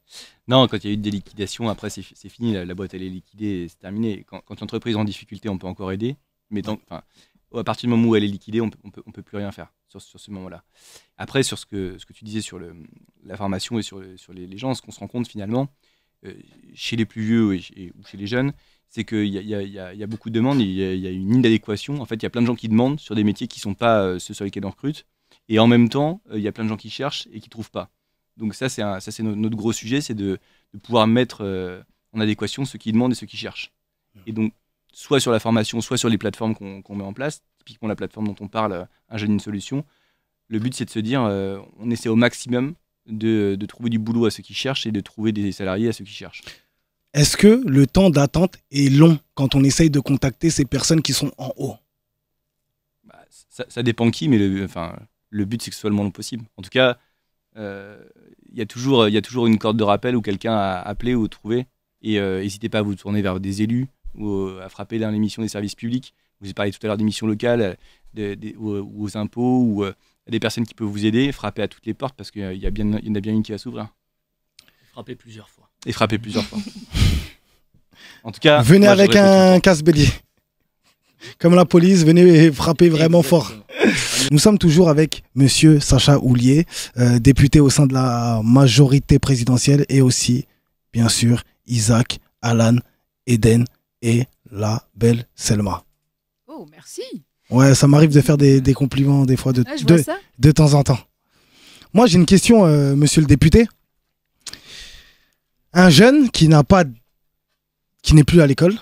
non, quand il y a eu des liquidations, après c'est fini, la, boîte elle est liquidée, c'est terminé. Quand, une entreprise est en difficulté, on peut encore aider, mais à partir du moment où elle est liquidée, on ne peut, plus rien faire sur, ce moment-là. Après, sur ce que, ce que tu disais sur le, la formation et sur, les, gens, ce qu'on se rend compte finalement, euh, chez les plus vieux et, ou chez les jeunes, c'est qu'il y, a beaucoup de demandes, il y, a une inadéquation. En fait, il y a plein de gens qui demandent sur des métiers qui ne sont pas euh, ceux sur lesquels on recrute. Et en même temps, euh, il y a plein de gens qui cherchent et qui ne trouvent pas. Donc ça, c'est notre gros sujet, c'est de, pouvoir mettre euh, en adéquation ceux qui demandent et ceux qui cherchent. Et donc, soit sur la formation, soit sur les plateformes qu'on met en place, typiquement la plateforme dont on parle, Un jeune, une solution, le but, c'est de se dire, euh, on essaie au maximum de, trouver du boulot à ceux qui cherchent et de trouver des salariés à ceux qui cherchent. Est-ce que le temps d'attente est long quand on essaye de contacter ces personnes qui sont en haut bah, ça, ça, dépend qui, mais le, enfin, le but, c'est que ce soit le moins long possible. En tout cas, euh, il y, a toujours, y a toujours une corde de rappel où quelqu'un a appelé ou trouvé. Et euh, n'hésitez pas à vous tourner vers des élus ou euh, à frapper dans l'émission des services publics. Vous avez parlé tout à l'heure d'émissions locales, ou aux impôts, ou des personnes qui peuvent vous aider. Frappez à toutes les portes parce qu'il y, bien, y en a bien une qui va s'ouvrir. Frappez plusieurs fois. Et frappez plusieurs fois. En tout cas, venez avec un casse-bélier. Comme la police, venez frapper vraiment fort. Nous sommes toujours avec Monsieur Sacha Houlier, euh, député au sein de la majorité présidentielle, et aussi, bien sûr, Isaac, Alan, Eden et la belle Selma. Oh, merci. Ouais, ça m'arrive de faire des, compliments des fois de, de, temps en temps. Moi, j'ai une question, euh, monsieur le député. Un jeune qui n'a pas, qui n'est plus à l'école,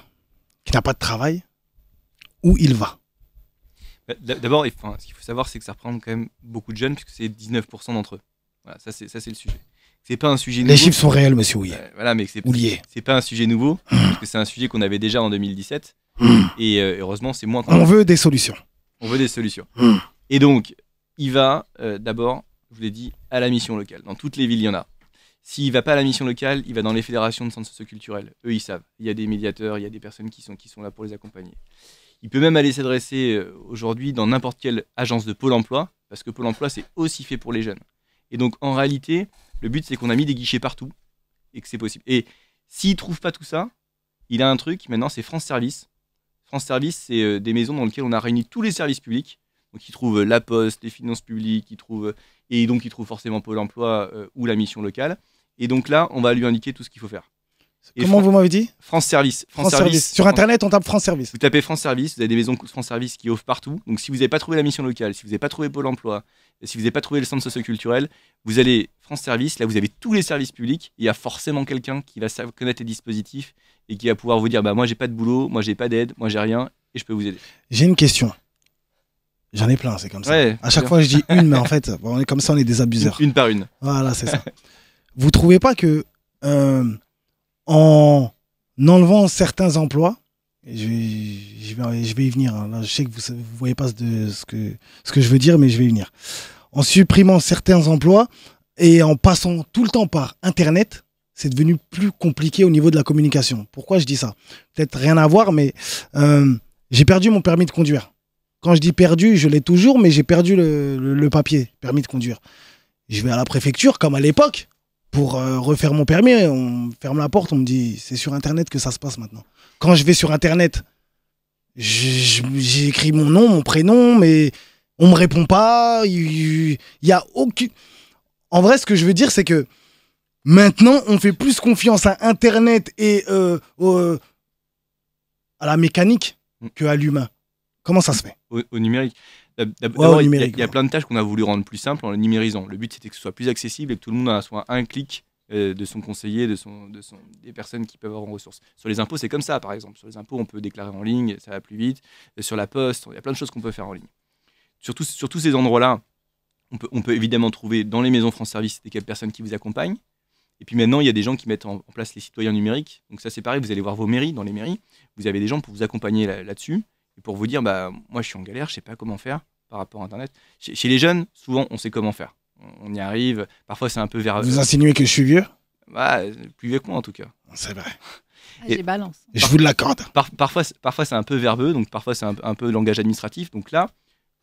qui n'a pas de travail, où il va D'abord, ce qu'il faut savoir, c'est que ça représente quand même beaucoup de jeunes, puisque c'est 19% d'entre eux. Voilà, ça c'est, ça, c'est le sujet. C'est pas un sujet nouveau. Les chiffres sont réels, monsieur oui euh, voilà, mais c'est, c'est pas un sujet nouveau, mmh. parce que c'est un sujet qu'on avait déjà en 2017. Mmh. et euh, heureusement, c'est moins. On veut des solutions. On veut des solutions. Mmh. et donc, il va euh, d'abord, je vous l'ai dit, à la mission locale. Dans toutes les villes, il y en a. S'il va pas à la mission locale, il va dans les fédérations de centres socioculturels. Eux, ils savent. Il y a des médiateurs, il y a des personnes qui sont là pour les accompagner. Il peut même aller s'adresser euh, aujourd'hui dans n'importe quelle agence de Pôle emploi, parce que Pôle emploi, c'est aussi fait pour les jeunes. Et donc, en réalité, le but, c'est qu'on a mis des guichets partout et que c'est possible. Et s'il ne trouve pas tout ça, il a un truc, maintenant, c'est France Service. France Service, c'est euh, des maisons dans lesquelles on a réuni tous les services publics. Donc, il trouve euh, la poste, les finances publiques, il trouve et donc, il trouve forcément Pôle emploi ou la mission locale. Et donc là, on va lui indiquer tout ce qu'il faut faire. Comment vous m'avez dit France Service. France, Sur Internet, on tape France Service. Vous tapez France Service, vous avez des maisons France Service qui offrent partout. Donc si vous n'avez pas trouvé la mission locale, si vous n'avez pas trouvé Pôle emploi, si vous n'avez pas trouvé le centre socioculturel, vous allez France Service, là vous avez tous les services publics, il y a forcément quelqu'un qui va connaître les dispositifs et qui va pouvoir vous dire bah moi j'ai pas de boulot, moi j'ai pas d'aide, moi j'ai rien et je peux vous aider. J'ai une question. J'en ai plein, c'est comme ça. à chaque fois je dis une mais en fait, on est comme ça, on est des abuseurs. Une, par une. Voilà, c'est ça. vous trouvez pas que euh, en enlevant certains emplois. je, vais, y venir. Hein. je sais que vous ne voyez pas ce, que, je veux dire, mais je vais y venir. En supprimant certains emplois et en passant tout le temps par Internet, c'est devenu plus compliqué au niveau de la communication. Pourquoi je dis ça Peut-être rien à voir, mais euh, j'ai perdu mon permis de conduire. Quand je dis perdu, je l'ai toujours, mais j'ai perdu le papier, permis de conduire. Je vais à la préfecture, comme à l'époque pour euh, refaire mon permis, hein. on ferme la porte, on me dit c'est sur Internet que ça se passe maintenant. Quand je vais sur Internet, j'écris mon nom, mon prénom, mais on me répond pas. Il y a aucune. En vrai, ce que je veux dire, c'est que maintenant, on fait plus confiance à Internet et euh, à la mécanique mm. que à l'humain. Comment ça se fait au numérique il y, a plein de tâches qu'on a voulu rendre plus simples en les numérisant. Le but, c'était que ce soit plus accessible et que tout le monde en soit un clic euh, de son conseiller, de son, de des personnes qui peuvent avoir en ressources. Sur les impôts, c'est comme ça, par exemple. Sur les impôts, on peut déclarer en ligne, ça va plus vite. Euh, sur la poste, il y a plein de choses qu'on peut faire en ligne. Sur, tous ces endroits-là, on peut, on peut évidemment trouver dans les maisons France Service des personnes qui vous accompagnent. Et puis maintenant, il y a des gens qui mettent en, place les citoyens numériques. Donc ça, c'est pareil, vous allez voir vos mairies, dans les mairies, vous avez des gens pour vous accompagner là-dessus. là dessus pour vous dire, bah, moi, je suis en galère, je sais pas comment faire par rapport à Internet. Chez, les jeunes, souvent, on sait comment faire. On, y arrive. Parfois, c'est un peu verbeux. Vous insinuez que je suis vieux bah, Plus vieux que moi, en tout cas. C'est vrai. Ah, et J'ai balance. Je vous l'accorde. parfois, parfois c'est un peu verbeux, donc parfois, c'est un, peu langage administratif. Donc là,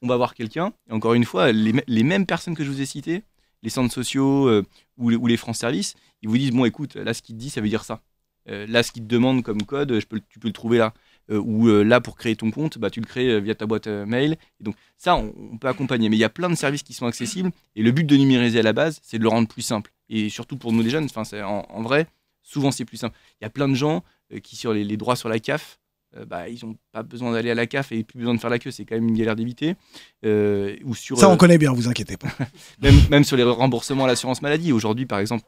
on va voir quelqu'un. Et encore une fois, les, mêmes personnes que je vous ai citées, les centres sociaux euh, ou, les France Services, ils vous disent Bon, écoute, là, ce qu'il te dit, ça veut dire ça. Euh, là, ce qu'il te demande comme code, je peux, tu peux le trouver là. Euh, ou euh, là, pour créer ton compte, bah, tu le crées euh, via ta boîte mail. Et donc, ça, on, peut accompagner. Mais il y a plein de services qui sont accessibles. Et le but de numériser à la base, c'est de le rendre plus simple. Et surtout pour nous, les jeunes, en, en vrai, souvent, c'est plus simple. Il y a plein de gens qui, sur les, droits sur la CAF, bah, ils n'ont pas besoin d'aller à la CAF et plus besoin de faire la queue, c'est quand même une galère d'éviter. ça, on connaît bien, vous inquiétez pas. même, même, sur les remboursements à l'assurance maladie. Aujourd'hui, par exemple,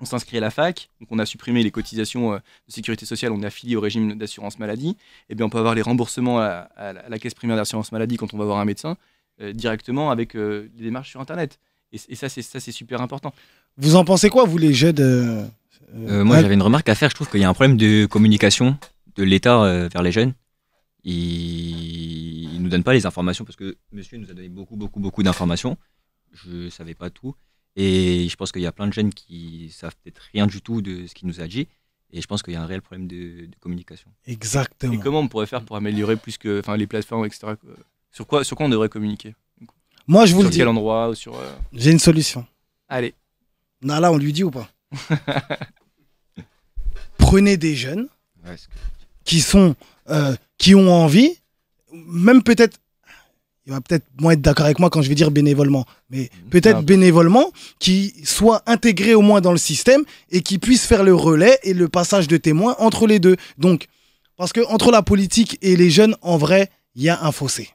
on s'inscrit à la fac, donc on a supprimé les cotisations euh, de sécurité sociale, on est affilié au régime d'assurance maladie, et eh bien on peut avoir les remboursements à, la caisse primaire d'assurance maladie quand on va voir un médecin euh, directement avec des euh, démarches sur Internet. Et, ça, c'est ça, c'est super important. Vous en pensez quoi, vous les jeunes Moi, j'avais une remarque à faire. Je trouve qu'il y a un problème de communication de l'État vers les jeunes. ils ne nous donnent pas les informations parce que Monsieur nous a donné beaucoup, beaucoup, beaucoup d'informations. Je savais pas tout. Et je pense qu'il y a plein de jeunes qui savent peut-être rien du tout de ce qui nous a dit. Et je pense qu'il y a un réel problème de, communication. Exactement. Et comment on pourrait faire pour améliorer plus que enfin, les plateformes, etc. Sur quoi, sur quoi on devrait communiquer Moi, je vous le dis. Sur quel endroit sur, euh, J'ai une solution. Allez. Là, on lui dit ou pas Prenez des jeunes qui, sont, euh, qui ont envie, même peut-être va peut-être moins être d'accord avec moi quand je vais dire bénévolement, mais mmh. peut-être ah, bénévolement, qui soit intégré au moins dans le système et qui puisse faire le relais et le passage de témoins entre les deux. Donc, parce que entre la politique et les jeunes, en vrai, il y a un fossé.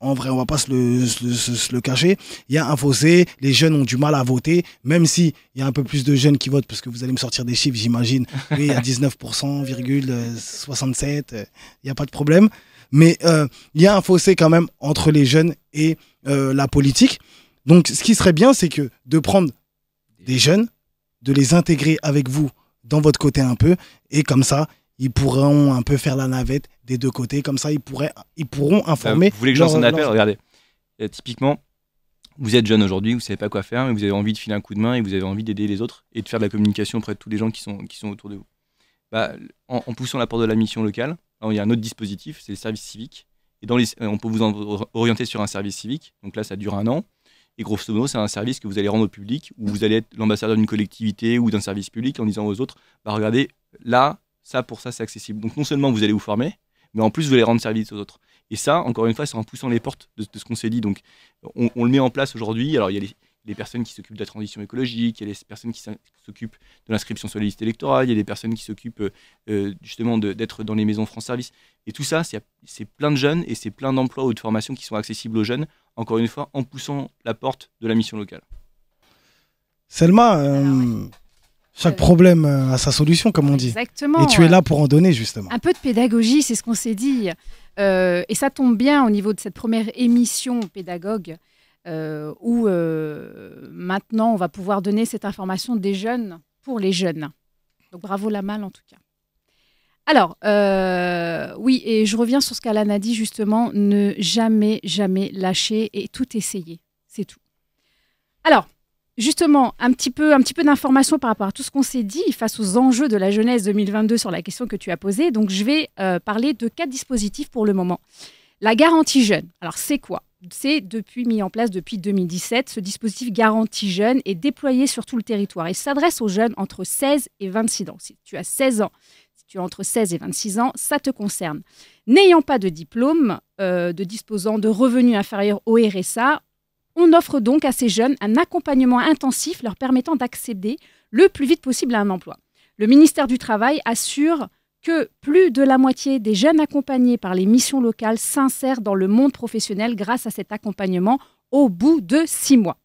En vrai, on va pas se le, cacher. Il y a un fossé. Les jeunes ont du mal à voter, même si il y a un peu plus de jeunes qui votent, parce que vous allez me sortir des chiffres, j'imagine. Oui, il y a 19%, 67. Euh, euh, il n'y a pas de problème. Mais euh, il y a un fossé quand même entre les jeunes et euh, la politique. Donc, ce qui serait bien, c'est que de prendre des jeunes, de les intégrer avec vous dans votre côté un peu, et comme ça, ils pourront un peu faire la navette des deux côtés. Comme ça, ils, pourraient, ils pourront euh, informer. vous voulez que j'en s'en appel Regardez. typiquement, vous êtes jeune aujourd'hui, vous ne savez pas quoi faire, mais vous avez envie de filer un coup de main et vous avez envie d'aider les autres et de faire de la communication auprès de tous les gens qui sont, qui sont autour de vous. Bah, en, poussant la porte de la mission locale, Hein, il y a un autre dispositif, c'est le service civique. Et dans euh, on peut vous orienter sur un service civique. Donc là, ça dure un an. Et grosso modo, c'est un service que vous allez rendre au public, où vous allez être l'ambassadeur d'une collectivité ou d'un service public en disant aux autres, bah regardez, là, ça pour ça, c'est accessible. Donc non seulement vous allez vous former, mais en plus vous allez rendre service aux autres. Et ça, encore une fois, c'est en poussant les portes de, ce qu'on s'est dit. Donc on, on, le met en place aujourd'hui. Alors il y a les, les personnes qui s'occupent de la transition écologique, il y a les personnes qui s'occupent de l'inscription sur les listes électorales, il y a des personnes qui s'occupent euh, euh, justement d'être dans les maisons France Service. Et tout ça, c'est plein de jeunes et c'est plein d'emplois ou de formations qui sont accessibles aux jeunes, encore une fois, en poussant la porte de la mission locale. Selma, euh, chaque problème a sa solution, comme on dit. Exactement. Et tu es là pour en donner, justement. Un peu de pédagogie, c'est ce qu'on s'est dit. et ça tombe bien au niveau de cette première émission pédagogue euh, où euh, maintenant on va pouvoir donner cette information des jeunes pour les jeunes. Donc bravo la mal en tout cas. Alors, euh, oui, et je reviens sur ce qu'Alan a dit justement, ne jamais, jamais lâcher et tout essayer, c'est tout. Alors, justement, un petit peu, un peu d'informations par rapport à tout ce qu'on s'est dit face aux enjeux de la jeunesse 2022 sur la question que tu as posée. Donc, je vais parler de quatre dispositifs pour le moment. La garantie jeune, alors c'est quoi c'est depuis mis en place depuis 2017. Ce dispositif garantie jeune est déployé sur tout le territoire. et s'adresse aux jeunes entre 16 et 26 ans. Si tu as 16 ans, si tu as entre 16 et 26 ans, ça te concerne. N'ayant pas de diplôme, euh, de disposant de revenus inférieurs au RSA, on offre donc à ces jeunes un accompagnement intensif leur permettant d'accéder le plus vite possible à un emploi. Le ministère du Travail assure que plus de la moitié des jeunes accompagnés par les missions locales s'insèrent dans le monde professionnel grâce à cet accompagnement au bout de six mois.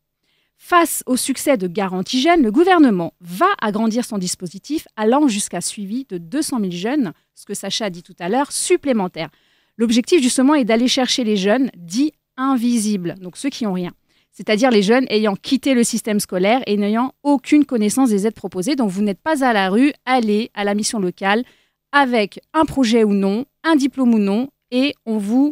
Face au succès de Garantie Jeune, le gouvernement va agrandir son dispositif allant jusqu'à suivi de 200 000 jeunes, ce que Sacha a dit tout à l'heure, supplémentaires. L'objectif justement est d'aller chercher les jeunes dits invisibles, donc ceux qui n'ont rien, c'est-à-dire les jeunes ayant quitté le système scolaire et n'ayant aucune connaissance des aides proposées. Donc vous n'êtes pas à la rue, allez à la mission locale, avec un projet ou non, un diplôme ou non, et on vous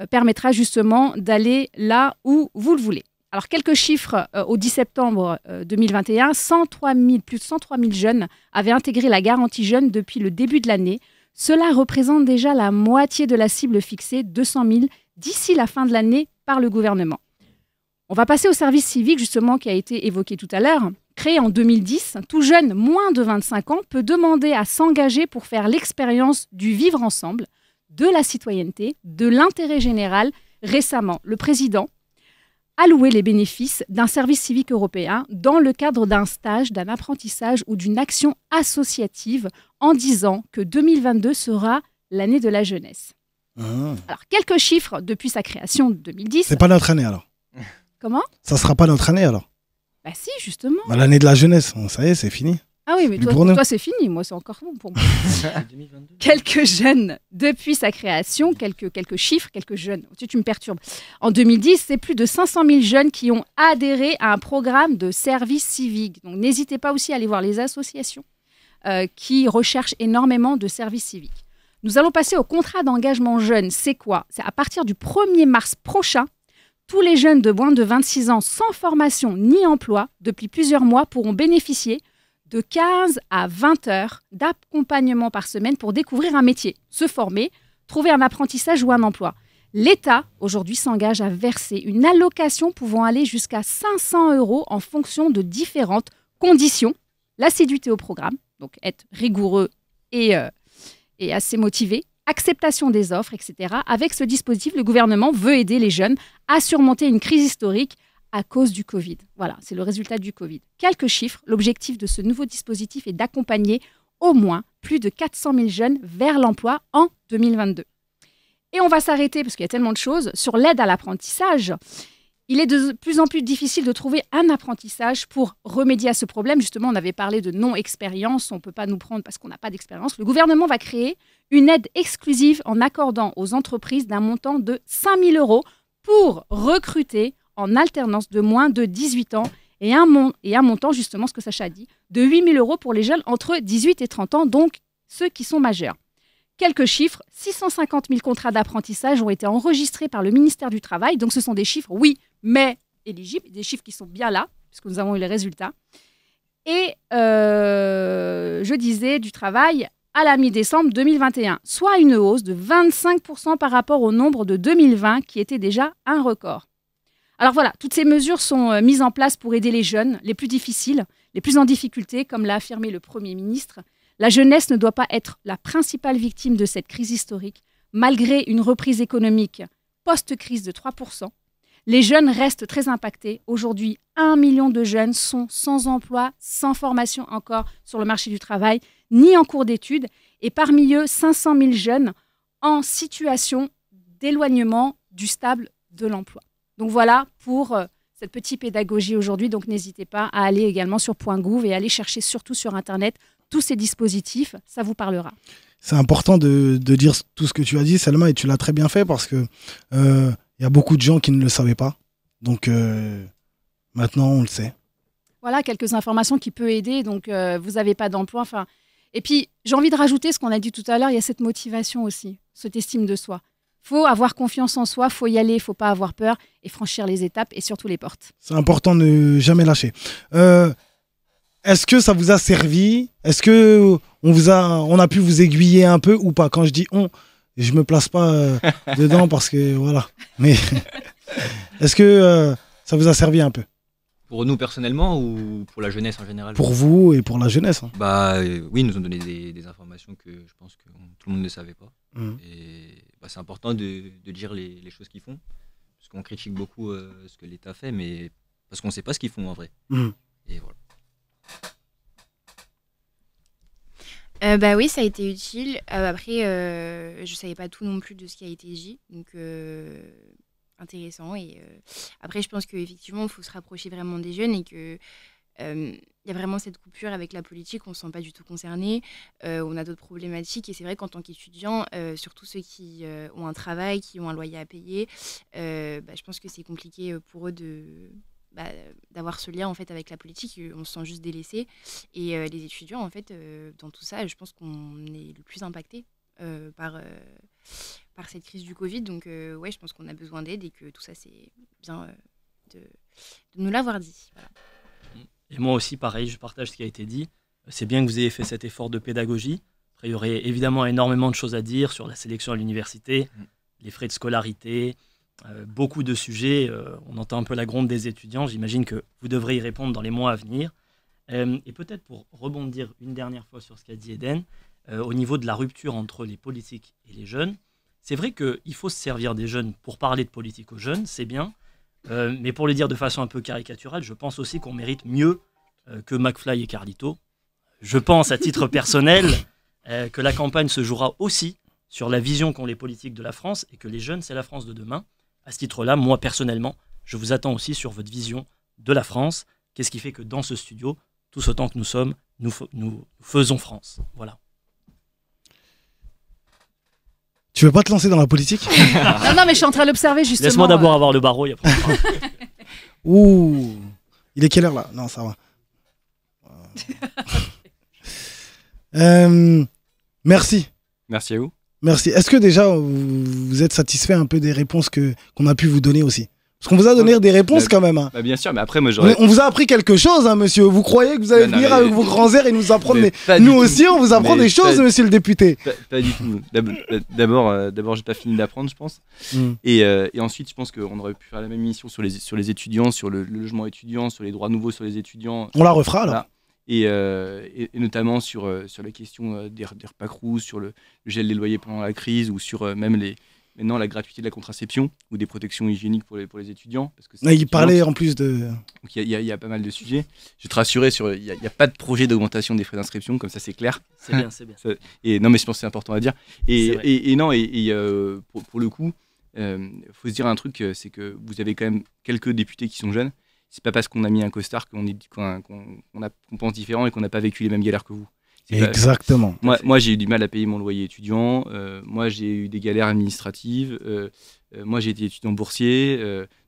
euh, permettra justement d'aller là où vous le voulez. Alors quelques chiffres euh, au 10 septembre 2021, euh, plus de 103 000 jeunes avaient intégré la garantie jeune depuis le début de l'année. Cela représente déjà la moitié de la cible fixée, 200 000, d'ici la fin de l'année par le gouvernement. On va passer au service civique justement qui a été évoqué tout à l'heure. Créé en 2010, tout jeune, moins de 25 ans, peut demander à s'engager pour faire l'expérience du vivre ensemble, de la citoyenneté, de l'intérêt général. Récemment, le président a loué les bénéfices d'un service civique européen dans le cadre d'un stage, d'un apprentissage ou d'une action associative en disant que 2022 sera l'année de la jeunesse. Ah. Alors, quelques chiffres depuis sa création en 2010. C'est pas notre année alors Comment Ça sera pas notre année alors bah si, justement. Bah, l'année de la jeunesse, hein, ça y est, c'est fini. Ah oui, mais toi, toi c'est fini, moi c'est encore bon pour moi. quelques jeunes depuis sa création, quelques, quelques chiffres, quelques jeunes. Tu, tu me perturbes. En 2010, c'est plus de 500 000 jeunes qui ont adhéré à un programme de service civique. Donc n'hésitez pas aussi à aller voir les associations euh, qui recherchent énormément de services civiques. Nous allons passer au contrat d'engagement jeune. C'est quoi C'est à partir du 1er mars prochain tous les jeunes de moins de 26 ans sans formation ni emploi depuis plusieurs mois pourront bénéficier de 15 à 20 heures d'accompagnement par semaine pour découvrir un métier, se former, trouver un apprentissage ou un emploi. L'État, aujourd'hui, s'engage à verser une allocation pouvant aller jusqu'à 500 euros en fonction de différentes conditions. L'assiduité au programme, donc être rigoureux et, euh, et assez motivé, acceptation des offres, etc. Avec ce dispositif, le gouvernement veut aider les jeunes à surmonter une crise historique à cause du Covid. Voilà, c'est le résultat du Covid. Quelques chiffres, l'objectif de ce nouveau dispositif est d'accompagner au moins plus de 400 000 jeunes vers l'emploi en 2022. Et on va s'arrêter, parce qu'il y a tellement de choses, sur l'aide à l'apprentissage. Il est de plus en plus difficile de trouver un apprentissage pour remédier à ce problème. Justement, on avait parlé de non-expérience, on ne peut pas nous prendre parce qu'on n'a pas d'expérience. Le gouvernement va créer une aide exclusive en accordant aux entreprises d'un montant de 5 000 euros pour recruter en alternance de moins de 18 ans et un, montant, justement, ce que Sacha a dit, de 8 000 euros pour les jeunes entre 18 et 30 ans, donc ceux qui sont majeurs. Quelques chiffres, 650 000 contrats d'apprentissage ont été enregistrés par le ministère du Travail, donc ce sont des chiffres, oui, mais éligibles, des chiffres qui sont bien là, puisque nous avons eu les résultats. Et euh, je disais du travail à la mi-décembre 2021, soit une hausse de 25% par rapport au nombre de 2020 qui était déjà un record. Alors voilà, toutes ces mesures sont euh, mises en place pour aider les jeunes, les plus difficiles, les plus en difficulté, comme l'a affirmé le Premier ministre. La jeunesse ne doit pas être la principale victime de cette crise historique, malgré une reprise économique post-crise de 3%, les jeunes restent très impactés. Aujourd'hui, un million de jeunes sont sans emploi, sans formation encore sur le marché du travail, ni en cours d'études. Et parmi eux, 500 000 jeunes en situation d'éloignement du stable de l'emploi. Donc voilà pour euh, cette petite pédagogie aujourd'hui. Donc n'hésitez pas à aller également sur Point Gouv et aller chercher surtout sur Internet tous ces dispositifs. Ça vous parlera. C'est important de, dire tout ce que tu as dit, Salma, et tu l'as très bien fait parce que euh, y a beaucoup de gens qui ne le savaient pas. Donc euh, maintenant, on le sait. Voilà quelques informations qui peuvent aider. Donc euh, vous n'avez pas d'emploi. Enfin, et puis j'ai envie de rajouter ce qu'on a dit tout à l'heure. Il y a cette motivation aussi, cette estime de soi. Faut avoir confiance en soi, faut y aller, faut pas avoir peur et franchir les étapes et surtout les portes. C'est important de ne jamais lâcher. Euh, est-ce que ça vous a servi Est-ce que on vous a, on a pu vous aiguiller un peu ou pas Quand je dis on, je me place pas euh, dedans parce que voilà. Mais est-ce que euh, ça vous a servi un peu Pour nous personnellement ou pour la jeunesse en général Pour vous et pour la jeunesse. Hein. Bah euh, oui, ils nous ont donné des, informations que je pense que tout le monde ne savait pas. Mmh. Et bah, c'est important de, dire les, choses qu'ils font. Parce qu'on critique beaucoup ce que l'État fait, mais parce qu'on ne sait pas ce qu'ils font en vrai. Mmh. Et voilà. Euh, bah oui, ça a été utile. Euh, après, euh, je savais pas tout non plus de ce qui a été dit, donc euh, intéressant. Et après, je pense qu'effectivement, il faut se rapprocher vraiment des jeunes et que il y a vraiment cette coupure avec la politique. On ne se sent pas du tout concerné. on a d'autres problématiques et c'est vrai qu'en tant qu'étudiant, surtout ceux qui ont un travail, qui ont un loyer à payer, bah, je pense que c'est compliqué pour eux de bah, d'avoir ce lien en fait avec la politique, euh, on se sent juste délaissé. Et euh, les étudiants, en fait, euh, dans tout ça, je pense qu'on est le plus impacté par, par cette crise du Covid. Donc, ouais, je pense qu'on a besoin d'aide et que tout ça, c'est bien de, nous l'avoir dit. Et moi aussi, pareil, je partage ce qui a été dit. C'est bien que vous ayez fait cet effort de pédagogie. Après, il y aurait évidemment énormément de choses à dire sur la sélection à l'université, mm. les frais de scolarité, euh, beaucoup de sujets. Euh, on entend un peu la gronde des étudiants. J'imagine que vous devrez y répondre dans les mois à venir. Euh, et peut-être pour rebondir une dernière fois sur ce qu'a dit Eden, au niveau de la rupture entre les politiques et les jeunes, c'est vrai qu'il faut se servir des jeunes pour parler de politique aux jeunes, c'est bien. mais pour le dire de façon un peu caricaturale, je pense aussi qu'on mérite mieux que McFly et Carlito. Je pense à titre personnel que la campagne se jouera aussi sur la vision qu'ont les politiques de la France et que les jeunes, c'est la France de demain à ce titre-là, moi personnellement, je vous attends aussi sur votre vision de la France. Qu'est-ce qui fait que dans ce studio, tout ce temps que nous sommes, nous, faisons France. Voilà. Tu veux pas te lancer dans la politique Non, non, mais je suis en train d'observer justement. Laisse-moi d'abord euh. avoir le barreau et après. Ouh, il est quelle heure là Non, ça va. Euh, merci. Merci à vous. Merci. Est-ce que déjà vous êtes satisfait un peu des réponses que qu'on a pu vous donner aussi Parce qu'on vous a donné des réponses bah, quand même. Hein. Bah, bien sûr, mais après moi j'aurais. On, vous a appris quelque chose, hein, monsieur. Vous croyez que vous allez venir avec vos grands airs et nous apprendre mais Nous aussi, on vous apprend des choses, monsieur le député. Pas, du tout. Euh, d'abord, euh, d'abord, j'ai pas fini d'apprendre, je pense. Hmm. Euh, et, ensuite, je pense qu'on aurait pu faire la même mission sur les sur les étudiants, sur le, logement étudiant, sur les droits nouveaux sur les étudiants. On la refera là. Euh, et, notamment sur, euh, sur la question euh, des, repas crous, sur le, gel des loyers pendant la crise ou sur même les, maintenant la gratuité de la contraception ou des protections hygiéniques pour les, pour les étudiants. Parce que il parlait en plus de. il y, a pas mal de sujets. Je vais te rassurer, il n'y a, pas de projet d'augmentation des frais d'inscription, comme ça c'est clair. C'est bien, c'est bien. et non, mais je pense que c'est important à dire. Et, et, non, et, pour, le coup, il faut se dire un truc c'est que vous avez quand même quelques députés qui sont jeunes c'est pas parce qu'on a mis un costard qu'on qu'on pense différent et qu'on n'a pas vécu les mêmes galères que vous. Exactement. moi, j'ai eu du mal à payer mon loyer étudiant. Euh, moi, j'ai eu des galères administratives. Euh, euh, moi, j'ai été étudiant boursier.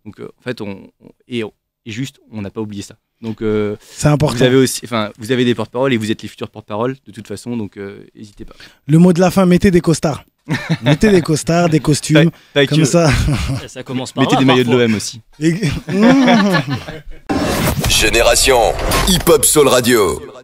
donc, en fait, on, et, juste, on n'a pas oublié ça. Donc, c'est important. Vous avez aussi, enfin, vous avez des porte-paroles et vous êtes les futurs porte-paroles de toute façon. Donc, n'hésitez pas. Le mot de la fin, mettez des costards. Mettez des costards, des costumes, comme ça. ça commence Mettez des maillots de l'OM aussi. Mmh. Génération Hip Hop Soul Radio.